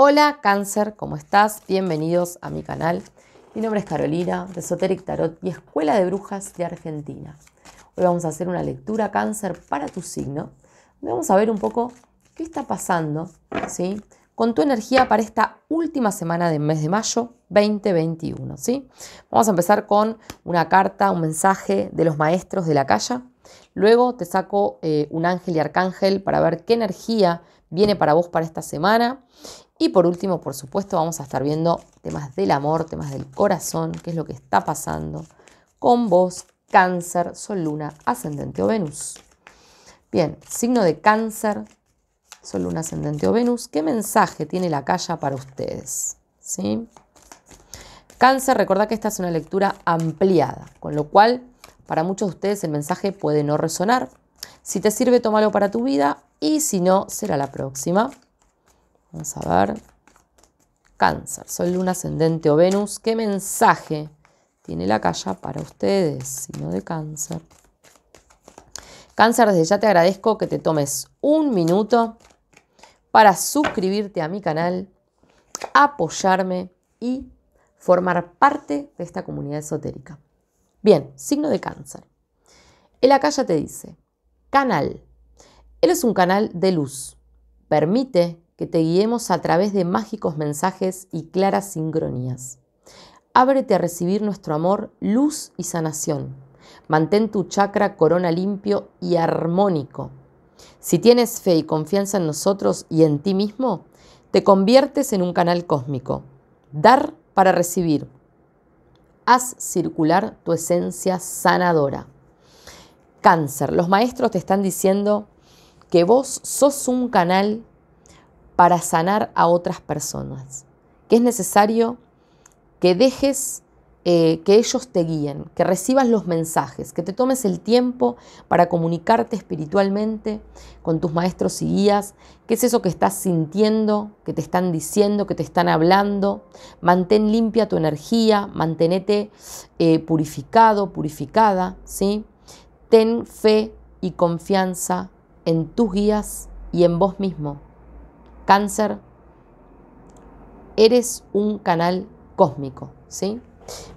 Hola cáncer, ¿cómo estás? Bienvenidos a mi canal. Mi nombre es Carolina, de Esoteric Tarot y Escuela de Brujas de Argentina. Hoy vamos a hacer una lectura cáncer para tu signo, vamos a ver un poco qué está pasando ¿sí? con tu energía para esta última semana del mes de mayo 2021. ¿sí? Vamos a empezar con una carta, un mensaje de los maestros de la calle. Luego te saco eh, un ángel y arcángel para ver qué energía viene para vos para esta semana. Y por último, por supuesto, vamos a estar viendo temas del amor, temas del corazón, qué es lo que está pasando con vos, cáncer, sol, luna, ascendente o Venus. Bien, signo de cáncer, sol, luna, ascendente o Venus, ¿qué mensaje tiene la calla para ustedes? ¿Sí? Cáncer, recuerda que esta es una lectura ampliada, con lo cual para muchos de ustedes el mensaje puede no resonar. Si te sirve, tómalo para tu vida y si no, será la próxima. Vamos a ver. Cáncer, Sol, Luna, Ascendente o Venus. ¿Qué mensaje tiene la calla para ustedes? Signo de cáncer. Cáncer, desde ya te agradezco que te tomes un minuto para suscribirte a mi canal, apoyarme y formar parte de esta comunidad esotérica. Bien, signo de cáncer. El acaya te dice, canal. Él es un canal de luz. Permite que te guiemos a través de mágicos mensajes y claras sincronías. Ábrete a recibir nuestro amor, luz y sanación. Mantén tu chakra corona limpio y armónico. Si tienes fe y confianza en nosotros y en ti mismo, te conviertes en un canal cósmico. Dar para recibir. Haz circular tu esencia sanadora. Cáncer, los maestros te están diciendo que vos sos un canal para sanar a otras personas, que es necesario que dejes eh, que ellos te guíen, que recibas los mensajes, que te tomes el tiempo para comunicarte espiritualmente con tus maestros y guías, qué es eso que estás sintiendo, que te están diciendo, que te están hablando. Mantén limpia tu energía, manténete eh, purificado, purificada, ¿sí? Ten fe y confianza en tus guías y en vos mismo. Cáncer, eres un canal cósmico, ¿sí?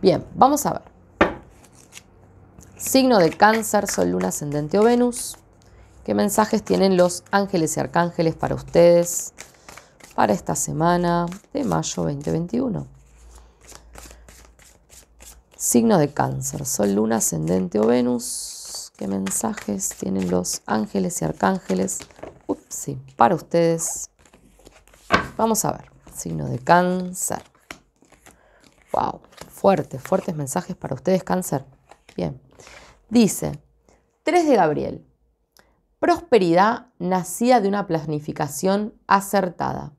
Bien, vamos a ver. Signo de cáncer, Sol, Luna, Ascendente o Venus. ¿Qué mensajes tienen los ángeles y arcángeles para ustedes para esta semana de mayo 2021? Signo de cáncer, Sol, Luna, Ascendente o Venus. ¿Qué mensajes tienen los ángeles y arcángeles Ups, sí, para ustedes Vamos a ver. Signo de cáncer. Wow. Fuertes, fuertes mensajes para ustedes, cáncer. Bien. Dice, 3 de Gabriel. Prosperidad nacida de una planificación acertada.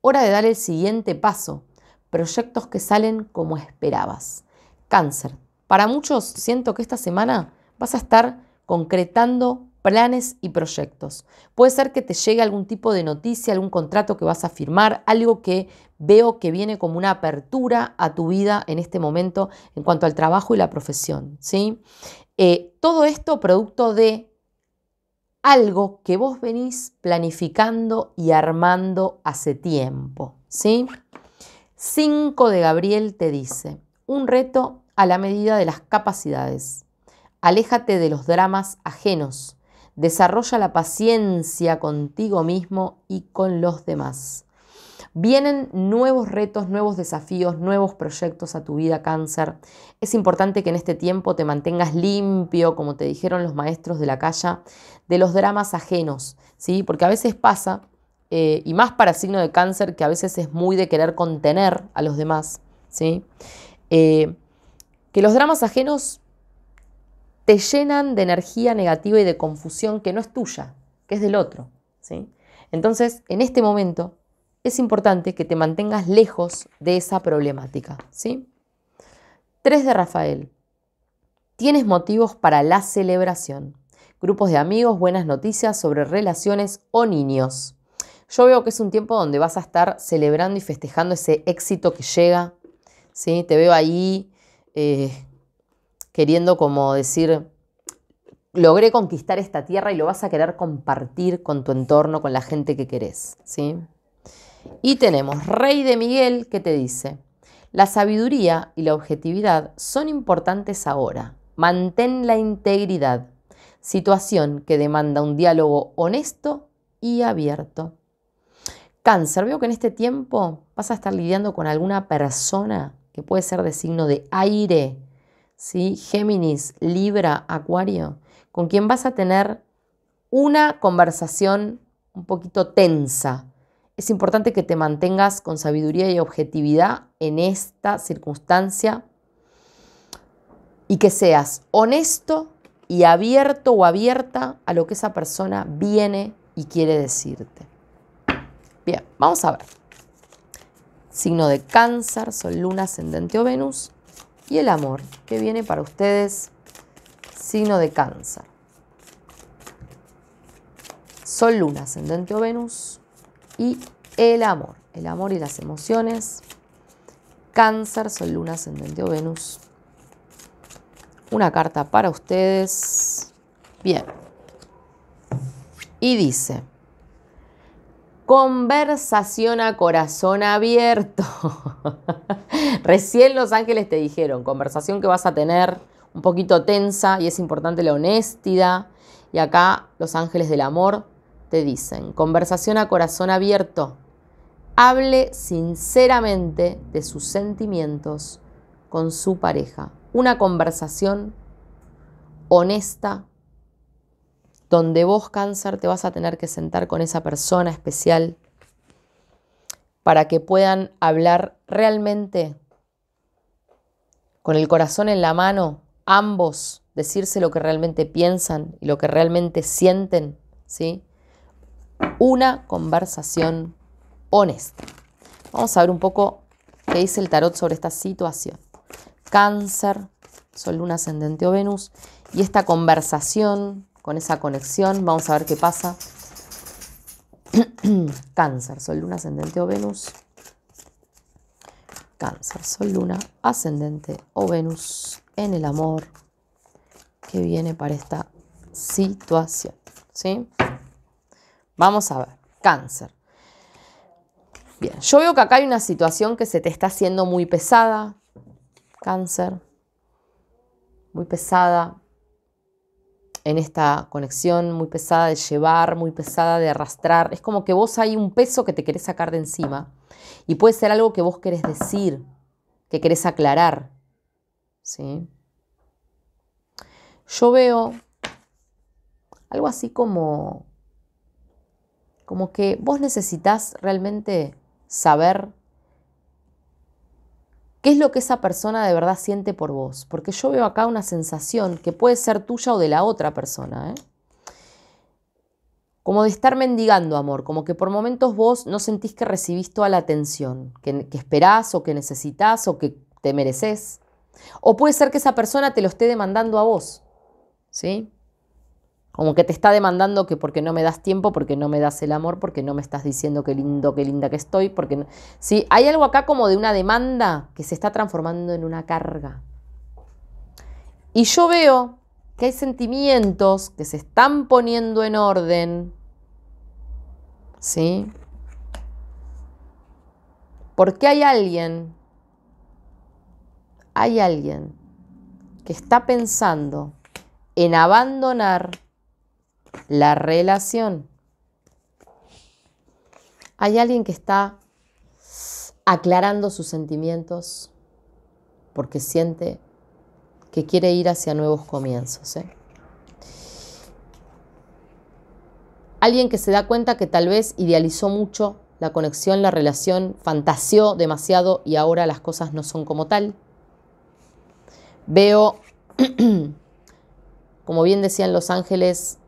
Hora de dar el siguiente paso. Proyectos que salen como esperabas. Cáncer. Para muchos siento que esta semana vas a estar concretando planes y proyectos. Puede ser que te llegue algún tipo de noticia, algún contrato que vas a firmar, algo que veo que viene como una apertura a tu vida en este momento en cuanto al trabajo y la profesión. ¿sí? Eh, todo esto producto de algo que vos venís planificando y armando hace tiempo. ¿sí? 5 de Gabriel te dice, un reto a la medida de las capacidades. Aléjate de los dramas ajenos Desarrolla la paciencia contigo mismo y con los demás. Vienen nuevos retos, nuevos desafíos, nuevos proyectos a tu vida cáncer. Es importante que en este tiempo te mantengas limpio, como te dijeron los maestros de la calle, de los dramas ajenos, ¿sí? Porque a veces pasa, eh, y más para signo de cáncer, que a veces es muy de querer contener a los demás, ¿sí? Eh, que los dramas ajenos te llenan de energía negativa y de confusión que no es tuya, que es del otro. ¿sí? Entonces, en este momento, es importante que te mantengas lejos de esa problemática. ¿sí? 3 de Rafael. Tienes motivos para la celebración. Grupos de amigos, buenas noticias sobre relaciones o niños. Yo veo que es un tiempo donde vas a estar celebrando y festejando ese éxito que llega. ¿sí? Te veo ahí eh, queriendo como decir, logré conquistar esta tierra y lo vas a querer compartir con tu entorno, con la gente que querés. ¿sí? Y tenemos Rey de Miguel que te dice, la sabiduría y la objetividad son importantes ahora. Mantén la integridad, situación que demanda un diálogo honesto y abierto. Cáncer, veo que en este tiempo vas a estar lidiando con alguna persona que puede ser de signo de aire, Géminis, Libra, Acuario, con quien vas a tener una conversación un poquito tensa. Es importante que te mantengas con sabiduría y objetividad en esta circunstancia y que seas honesto y abierto o abierta a lo que esa persona viene y quiere decirte. Bien, vamos a ver. Signo de cáncer, sol, luna, ascendente o Venus. Y el amor, que viene para ustedes, signo de cáncer. Sol, Luna, Ascendente o Venus. Y el amor, el amor y las emociones. Cáncer, Sol, Luna, Ascendente o Venus. Una carta para ustedes. Bien. Y dice, conversación a corazón abierto. Recién los ángeles te dijeron, conversación que vas a tener un poquito tensa y es importante la honestidad. Y acá los ángeles del amor te dicen, conversación a corazón abierto. Hable sinceramente de sus sentimientos con su pareja. Una conversación honesta donde vos cáncer te vas a tener que sentar con esa persona especial para que puedan hablar realmente con el corazón en la mano, ambos decirse lo que realmente piensan y lo que realmente sienten, ¿sí? Una conversación honesta. Vamos a ver un poco qué dice el tarot sobre esta situación. Cáncer, Sol, Luna, Ascendente o Venus. Y esta conversación, con esa conexión, vamos a ver qué pasa. Cáncer, Sol, Luna, Ascendente o Venus. Cáncer, Sol, Luna, Ascendente o Venus en el amor que viene para esta situación. ¿sí? Vamos a ver, Cáncer. Bien, yo veo que acá hay una situación que se te está haciendo muy pesada, Cáncer, muy pesada, en esta conexión muy pesada de llevar, muy pesada de arrastrar. Es como que vos hay un peso que te querés sacar de encima y puede ser algo que vos querés decir, que querés aclarar. ¿sí? Yo veo algo así como, como que vos necesitas realmente saber ¿Qué es lo que esa persona de verdad siente por vos? Porque yo veo acá una sensación que puede ser tuya o de la otra persona. ¿eh? Como de estar mendigando amor, como que por momentos vos no sentís que recibís toda la atención que, que esperás o que necesitas o que te mereces. O puede ser que esa persona te lo esté demandando a vos. ¿Sí? Como que te está demandando que porque no me das tiempo, porque no me das el amor, porque no me estás diciendo qué lindo, qué linda que estoy, porque hay algo acá como de una demanda que se está transformando en una carga. Y yo veo que hay sentimientos que se están poniendo en orden. ¿Sí? Porque hay alguien, hay alguien que está pensando en abandonar la relación. Hay alguien que está aclarando sus sentimientos porque siente que quiere ir hacia nuevos comienzos. Eh? Alguien que se da cuenta que tal vez idealizó mucho la conexión, la relación, fantaseó demasiado y ahora las cosas no son como tal. Veo, como bien decían los ángeles,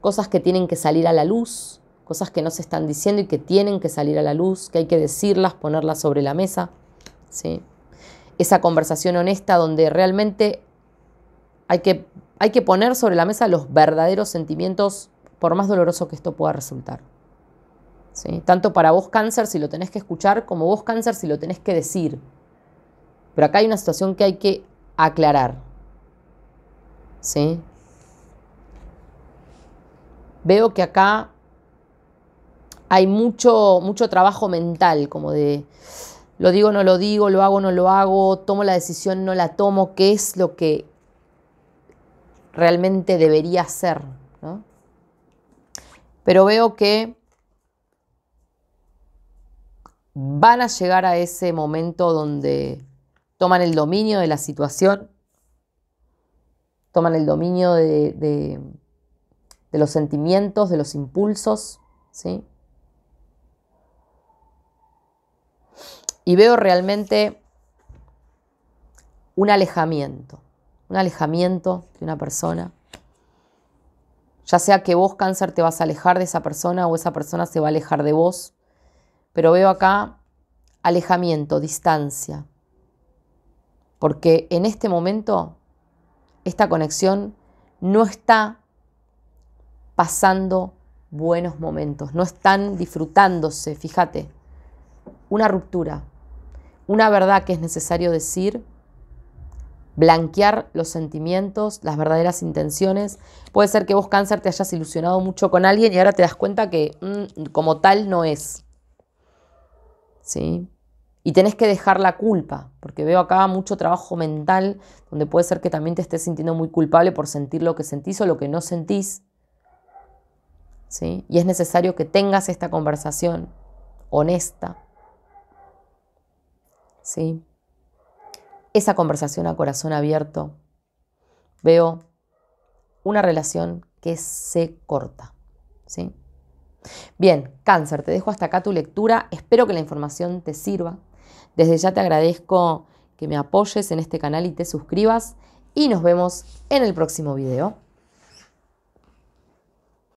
cosas que tienen que salir a la luz, cosas que no se están diciendo y que tienen que salir a la luz, que hay que decirlas, ponerlas sobre la mesa. ¿sí? Esa conversación honesta donde realmente hay que, hay que poner sobre la mesa los verdaderos sentimientos, por más doloroso que esto pueda resultar. ¿sí? Tanto para vos cáncer si lo tenés que escuchar, como vos cáncer si lo tenés que decir. Pero acá hay una situación que hay que aclarar. ¿sí? veo que acá hay mucho, mucho trabajo mental, como de lo digo, no lo digo, lo hago, no lo hago, tomo la decisión, no la tomo, qué es lo que realmente debería hacer. Pero veo que van a llegar a ese momento donde toman el dominio de la situación, toman el dominio de de los sentimientos, de los impulsos, ¿sí? Y veo realmente un alejamiento, un alejamiento de una persona. Ya sea que vos, cáncer, te vas a alejar de esa persona o esa persona se va a alejar de vos, pero veo acá alejamiento, distancia. Porque en este momento esta conexión no está pasando buenos momentos, no están disfrutándose, fíjate, una ruptura, una verdad que es necesario decir, blanquear los sentimientos, las verdaderas intenciones. Puede ser que vos cáncer te hayas ilusionado mucho con alguien y ahora te das cuenta que mm, como tal no es. ¿Sí? Y tenés que dejar la culpa, porque veo acá mucho trabajo mental, donde puede ser que también te estés sintiendo muy culpable por sentir lo que sentís o lo que no sentís. Y es necesario que tengas esta conversación honesta, ¿sí? Esa conversación a corazón abierto. Veo una relación que se corta, ¿sí? Bien, cáncer, te dejo hasta acá tu lectura. Espero que la información te sirva. Desde ya te agradezco que me apoyes en este canal y te suscribas y nos vemos en el próximo video.